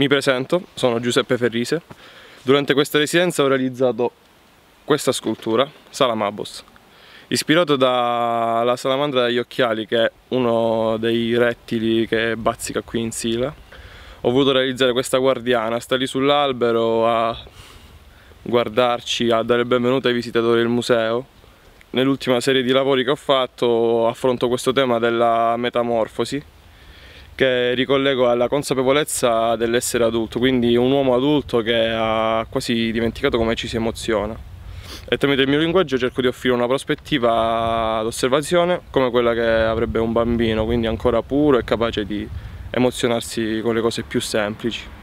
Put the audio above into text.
Mi presento, sono Giuseppe Ferrise. Durante questa residenza ho realizzato questa scultura, Salamabos, ispirato dalla salamandra dagli occhiali, che è uno dei rettili che bazzica qui in Sila. Ho voluto realizzare questa guardiana, sta lì sull'albero a guardarci, a dare il benvenuto ai visitatori del museo. Nell'ultima serie di lavori che ho fatto affronto questo tema della metamorfosi, che ricollego alla consapevolezza dell'essere adulto, quindi un uomo adulto che ha quasi dimenticato come ci si emoziona. E tramite il mio linguaggio cerco di offrire una prospettiva d'osservazione come quella che avrebbe un bambino, quindi ancora puro e capace di emozionarsi con le cose più semplici.